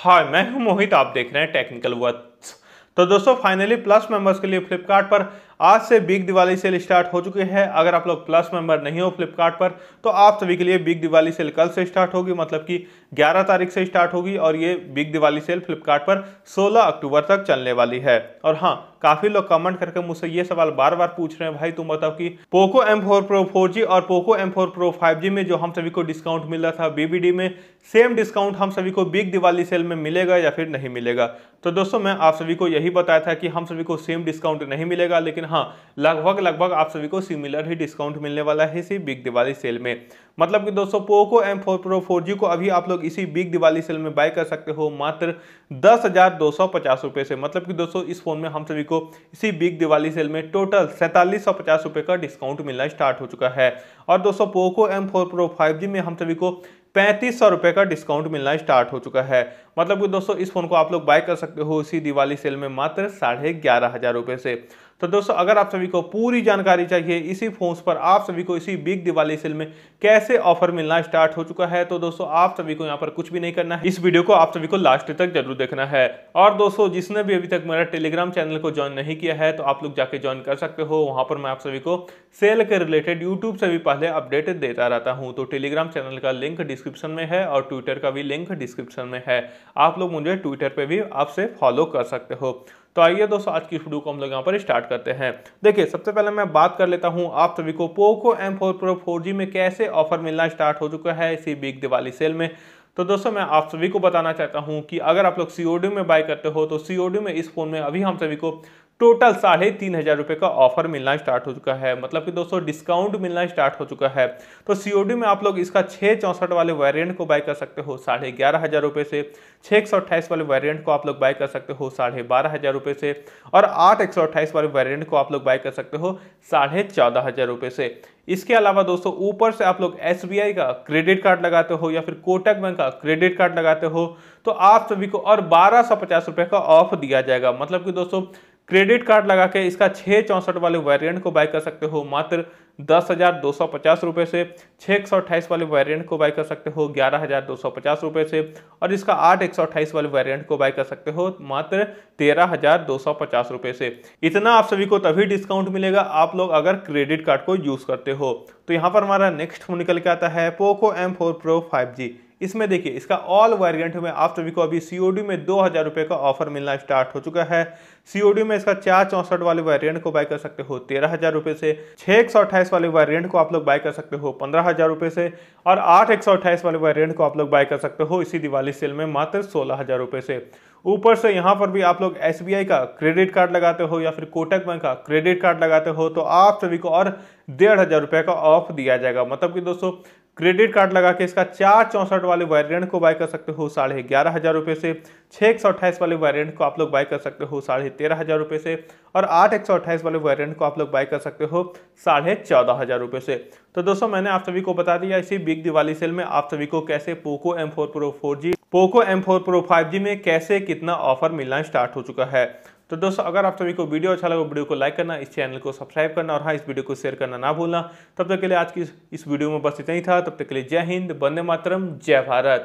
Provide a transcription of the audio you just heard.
हाय मैं हूं मोहित आप देख रहे हैं टेक्निकल वर्थ तो दोस्तों फाइनली प्लस मेंबर्स के लिए फ्लिपकार्ट पर आज से बिग दिवाली सेल स्टार्ट हो चुकी है अगर आप लोग प्लस मेंबर नहीं हो फ्लिपकार्ट पर तो आप सभी के लिए बिग दिवाली सेल कल से स्टार्ट होगी मतलब कि 11 तारीख से स्टार्ट होगी और ये बिग दिवाली सेल फ्लिपकार्ट पर 16 अक्टूबर तक चलने वाली है और हाँ काफी लोग कमेंट करके मुझसे ये सवाल बार बार पूछ रहे हैं भाई तुम बताओ कि Poco M Pro four G और Poco M Pro five G में जो हम सभी को डिस्काउंट मिल रहा था बीबीडी में सेम डिस्काउंट हम सभी को बिग दिवाली सेल में मिलेगा या फिर नहीं मिलेगा तो दोस्तों मैं आप सभी को यही बताया था कि हम सभी को सेम डिस्काउंट नहीं मिलेगा लेकिन हाँ लगभग लगभग आप सभी को सिमिलर ही डिस्काउंट मिलने वाला है इसी बिग दिवाली सेल में मतलब कि दोस्तों Poco M four Pro four को अभी आप लोग इसी बिग दिवाली सेल में बाय कर सकते हो मात्र दस हजार दो सौ पचास रुपये से मतलब कि दोस्तों इस फोन में हम सभी को इसी बिग दिवाली सेल में टोटल सैंतालीस सौ पचास रुपये का डिस्काउंट मिलना स्टार्ट हो चुका है और दोस्तों Poco M four Pro five में हम सभी को पैंतीस सौ रुपये का डिस्काउंट मिलना स्टार्ट हो चुका है मतलब कि दोस्तों इस फोन को आप लोग बाय कर सकते हो इसी दिवाली सेल में मात्र साढ़े ग्यारह हज़ार रुपये से तो दोस्तों अगर आप सभी को पूरी जानकारी चाहिए इसी फोन्स पर आप सभी को इसी बिग दिवाली सेल में कैसे ऑफर मिलना स्टार्ट हो चुका है तो दोस्तों आप सभी को यहाँ पर कुछ भी नहीं करना है इस वीडियो को आप सभी को लास्ट तक जरूर देखना है और दोस्तों जिसने भी अभी तक मेरा टेलीग्राम चैनल को ज्वाइन नहीं किया है तो आप लोग जाके ज्वाइन कर सकते हो वहां पर मैं आप सभी को सेल के रिलेटेड यूट्यूब से भी पहले अपडेट देता रहता हूँ तो टेलीग्राम चैनल का लिंक डिस्क्रिप्शन में है और ट्विटर का भी लिंक डिस्क्रिप्शन में है आप लोग मुझे ट्विटर पर भी आपसे फॉलो कर सकते हो तो आइए दोस्तों आज की वीडियो को हम लोग यहाँ पर स्टार्ट करते हैं देखिए सबसे पहले मैं बात कर लेता हूँ आप सभी को Poco M four Pro four में कैसे ऑफर मिलना स्टार्ट हो चुका है इसी बिग दिवाली सेल में तो दोस्तों मैं आप सभी को बताना चाहता हूं कि अगर आप लोग सी में बाय करते हो तो सी में इस फोन में अभी हम सभी को टोटल साढ़े तीन हज़ार रुपये का ऑफर मिलना स्टार्ट हो चुका है मतलब कि दोस्तों डिस्काउंट मिलना स्टार्ट हो चुका है तो सी में आप लोग इसका छः चौंसठ वाले वेरियंट को बाय कर सकते हो साढ़े ग्यारह हज़ार रुपये से छः एक सौ अट्ठाईस वाले वेरियंट को आप लोग बाय कर सकते हो साढ़े बारह हज़ार रुपये से और आठ एक सौ अट्ठाईस वाले वेरियंट को आप लोग बाय कर सकते हो साढ़े चौदह हज़ार रुपये से इसके अलावा दोस्तों ऊपर से आप लोग एस का क्रेडिट कार्ड लगाते हो या फिर कोटक बैंक का क्रेडिट कार्ड लगाते हो तो आप सभी को और बारह सौ पचास रुपये का ऑफ दिया जाएगा मतलब कि दोस्तों क्रेडिट कार्ड लगा के इसका छः चौंसठ वाले वेरिएंट को बाय कर सकते हो मात्र दस हज़ार दो सौ पचास रुपये से छः एक सौ अट्ठाईस वाले वेरिएंट को बाय कर सकते हो ग्यारह हज़ार दो सौ पचास रुपये से और इसका आठ एक सौ अट्ठाईस वाले वेरिएंट को बाय कर सकते हो मात्र तेरह हज़ार दो सौ पचास रुपये से इतना आप सभी को तभी डिस्काउंट मिलेगा आप लोग अगर क्रेडिट कार्ड को यूज़ करते हो तो यहाँ पर हमारा नेक्स्ट फोन निकल के आता है Poco M four Pro five G इसमें देखिए इसका ऑल वेरिएंट में आप सभी को अभी सीओडी में दो हज़ार रुपये का ऑफर मिलना स्टार्ट हो चुका है सीओडी में इसका चार चौसठ वाले वेरिएंट को बाय कर सकते हो तेरह हज़ार रुपये से छः एक सौ अट्ठाईस वाले वेरिएंट को आप लोग बाय कर सकते हो पंद्रह हज़ार रुपये से और आठ एक सौ अट्ठाईस वाले वेरियंट को आप लोग बाय कर सकते हो इसी दिवाली सेल में मात्र सोलह हज़ार रुपये से ऊपर से यहाँ पर भी आप लोग एस का क्रेडिट कार्ड लगाते हो या फिर कोटक बैंक का क्रेडिट कार्ड लगाते हो तो आप सभी को और डेढ़ हज़ार रुपये का ऑफ दिया जाएगा मतलब कि दोस्तों क्रेडिट कार्ड लगा के इसका चार चौंसठ वाले वेरिएंट को बाय कर सकते हो साढ़े ग्यारह हज़ार रुपये से छः एक सौ अट्ठाईस वाले वेरिएंट को आप लोग बाय कर सकते हो साढ़े तेरह हज़ार रुपये से और आठ एक सौ अट्ठाईस वाले वेरिएंट को आप लोग बाय कर सकते हो साढ़े चौदह हज़ार रुपये से तो दोस्तों मैंने आप सभी को बता दिया इसी बिग दिवाली सेल में आप सभी को कैसे Poco M four Pro four G Poco M four Pro five G में कैसे कितना ऑफर मिलना स्टार्ट हो चुका है तो दोस्तों अगर आप सभी को वीडियो अच्छा लगा वीडियो को लाइक करना इस चैनल को सब्सक्राइब करना और हाँ इस वीडियो को शेयर करना ना भूलना तब तक के लिए आज की इस वीडियो में बस इतना ही था तब तक के लिए जय हिंद वंदे मातरम जय भारत